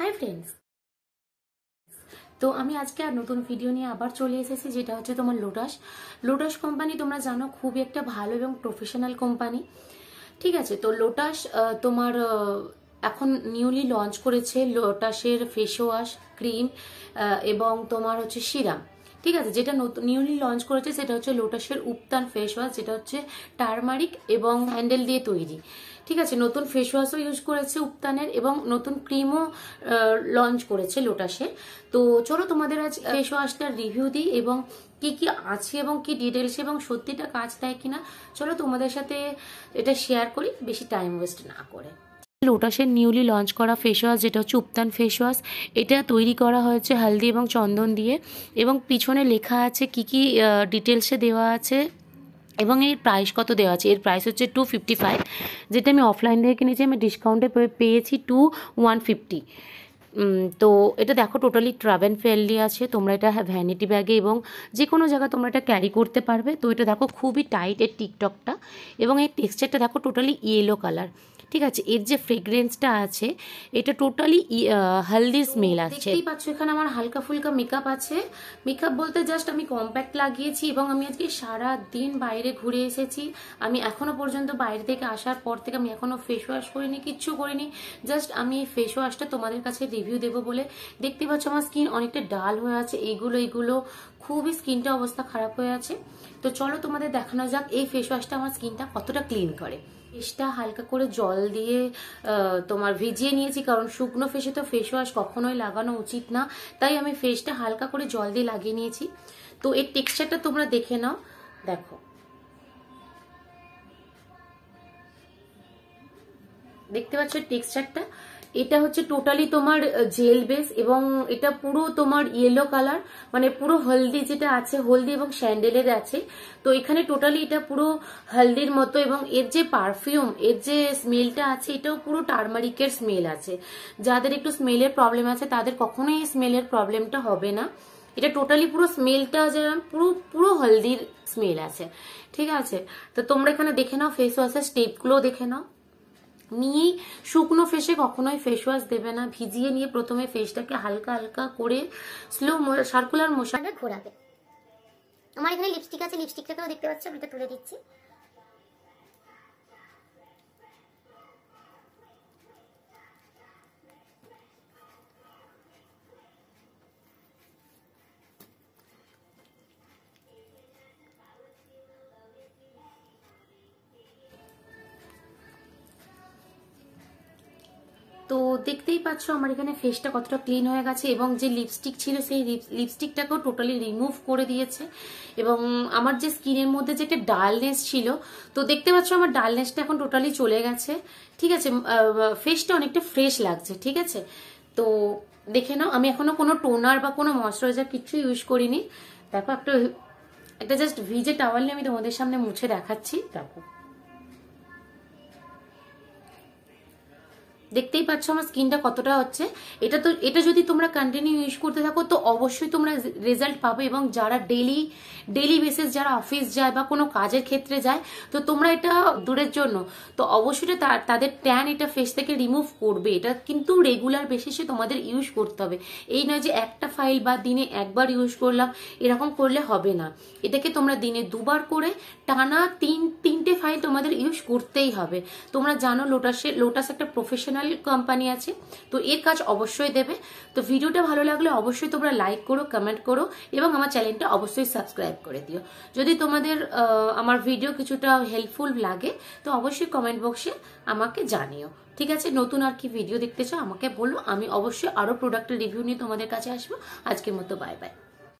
hi friends তো আমি আজকে আর নতুন ভিডিও নিয়ে আবার চলে এসেছি যেটা হচ্ছে তোমার লোটাস লোটাস কোম্পানি তোমরা জানো খুবই একটা ভালো এবং প্রফেশনাল কোম্পানি ঠিক আছে তো লোটাস তোমার এখন নিউলি লঞ্চ করেছে লোটাসের ফেস ওয়াশ ক্রিম এবং তোমার হচ্ছে সিরাম ঠিক আছে যেটা নতুন নিউলি লঞ্চ করেছে সেটা হচ্ছে লোটাসের উপতান ফেস ওয়াশ যেটা হচ্ছে টারমারিক এবং হ্যান্ডেল দিয়ে তৈরি ঠিক আছে নতুন ফেস ওয়াশও ইউজ করেছে উপতানের এবং নতুন ক্রিমও লঞ্চ করেছে লোটাসের তো চলো তোমাদের আজ ফেস ওয়াশটার রিভিউ দিই এবং কি কি আছে এবং কি ডিটেলস এবং সত্যিটা কাজ দেয় কিনা চলো তোমাদের সাথে এটা শেয়ার করি বেশি টাইম ওয়েস্ট না করে লোটাসের নিউলি লঞ্চ করা ফেস ওয়াশ যেটা হচ্ছে উপতান ফেস ওয়াশ এটা তৈরি করা হয়েছে হালদি এবং চন্দন দিয়ে এবং পিছনে লেখা আছে কি কি ডিটেলসে দেওয়া আছে এবং এর প্রাইস কত দেওয়া আছে এর প্রাইস হচ্ছে টু ফিফটি ফাইভ যেটা আমি অফলাইন থেকে কিনেছি আমি ডিসকাউন্টে পেয়েছি টু ওয়ান ফিফটি তো এটা দেখো টোটালি ট্রাভেল ফ্রেন্ডলি আছে তোমরা এটা ভ্যানিটি ব্যাগে এবং যে কোনো জায়গায় তোমরা এটা ক্যারি করতে পারবে তো এটা দেখো খুবই টাইট এর টিকটকটা এবং এই টেক্সচারটা দেখো টোটালি ইয়েলো কালার ঠিক আছে এর যে ফ্রেগরেন্সটা আছে এটা টোটালি হালদি স্মেল আছে দেখতেই পাচ্ছ এখানে আমার হালকা ফুলকা মেকআপ আছে মেকআপ বলতে জাস্ট আমি কম্প্যাক্ট লাগিয়েছি এবং আমি আজকে সারা দিন বাইরে ঘুরে এসেছি আমি এখনো পর্যন্ত বাইরে থেকে আসার পর থেকে আমি এখনো ফেস ওয়াশ করিনি কিচ্ছু করিনি জাস্ট আমি এই ফেস ওয়াশটা তোমাদের কাছে রিভিউ দেবো বলে দেখতে পাচ্ছ আমার স্কিন অনেকটা ডাল হয়ে আছে এইগুলো এইগুলো খুবই স্কিনটা অবস্থা খারাপ হয়ে আছে তো চলো তোমাদের দেখানো যাক এই ফেস ওয়াশটা আমার স্কিনটা কতটা ক্লিন করে ফেসটা হালকা করে জল দিয়ে তোমার ভিজিয়ে নিয়েছি কারণ শুকনো ফেসে তো ফেস ওয়াশ কখনোই লাগানো উচিত না তাই আমি ফেসটা হালকা করে জল দিয়ে লাগিয়ে নিয়েছি তো এর টেক্সচারটা তোমরা দেখে নাও দেখো দেখতে পাচ্ছ টেক্সচারটা এটা হচ্ছে টোটালি তোমার জেল বেস এবং এটা পুরো তোমার ইয়েলো কালার মানে পুরো হলদি যেটা আছে হলদি এবং স্যান্ডেলের আছে তো এখানে টোটালি এটা পুরো হলদির মতো এবং এর যে পারফিউম এর যে স্মেলটা আছে এটাও পুরো টার্মারিকের স্মেল আছে যাদের একটু স্মেলের প্রবলেম আছে তাদের কখনোই এই স্মেলের প্রবলেমটা হবে না এটা টোটালি পুরো স্মেলটা যে পুরো পুরো হলদির স্মেল আছে ঠিক আছে তো তোমরা এখানে দেখে নাও ফেস ওয়াশের স্টেপগুলো দেখে নাও নিয়েই শুকনো ফেসে কখনোই ফেস ওয়াশ দেবে না ভিজিয়ে নিয়ে প্রথমে ফেসটাকে হালকা হালকা করে স্লো সার্কুলার মোশনে ঘোরাবে আমার এখানে লিপস্টিক আছে লিপস্টিকটাকেও দেখতে পাচ্ছ আমি তুলে দিচ্ছি তো দেখতেই পাচ্ছ আমার এখানে ফেসটা কতটা ক্লিন হয়ে গেছে এবং যে লিপস্টিক ছিল সেই লিপস্টিকটাকেও টোটালি রিমুভ করে দিয়েছে এবং আমার যে স্কিনের মধ্যে যে একটা ডালনেস ছিল তো দেখতে পাচ্ছ আমার ডালনেসটা এখন টোটালি চলে গেছে ঠিক আছে ফেসটা অনেকটা ফ্রেশ লাগছে ঠিক আছে তো দেখে নাও আমি এখনো কোনো টোনার বা কোনো ময়শ্চারাইজার কিছু ইউজ করিনি দেখো একটা একটা জাস্ট ভিজে টাওয়াল নিয়ে আমি তোমাদের সামনে মুছে দেখাচ্ছি দেখো দেখতেই পাচ্ছ আমার স্কিনটা কতটা হচ্ছে এটা তো এটা যদি তোমরা কন্টিনিউ ইউজ করতে থাকো তো অবশ্যই তোমরা রেজাল্ট পাবে এবং যারা ডেলি ডেলি বেসিস যারা অফিস যায় বা কোনো কাজের ক্ষেত্রে যায় তো তোমরা এটা দূরের জন্য তো অবশ্যই তাদের ট্যান এটা ফেস থেকে রিমুভ করবে এটা কিন্তু রেগুলার বেসিসে তোমাদের ইউজ করতে হবে এই নয় যে একটা ফাইল বা দিনে একবার ইউজ করলাম এরকম করলে হবে না এটাকে তোমরা দিনে দুবার করে টানা তিন তিনটে ফাইল তোমাদের ইউজ করতেই হবে তোমরা জানো লোটাসে লোটাস একটা প্রফেশনাল ইন্টারন্যাশনাল কোম্পানি আছে তো এর কাজ অবশ্যই দেবে তো ভিডিওটা ভালো লাগলে অবশ্যই তোমরা লাইক করো কমেন্ট করো এবং আমার চ্যানেলটা অবশ্যই সাবস্ক্রাইব করে দিও যদি তোমাদের আমার ভিডিও কিছুটা হেল্পফুল লাগে তো অবশ্যই কমেন্ট বক্সে আমাকে জানিও ঠিক আছে নতুন আর কি ভিডিও দেখতে চাও আমাকে বলো আমি অবশ্যই আরও প্রোডাক্টের রিভিউ নিয়ে তোমাদের কাছে আসবো আজকের মতো বাই বাই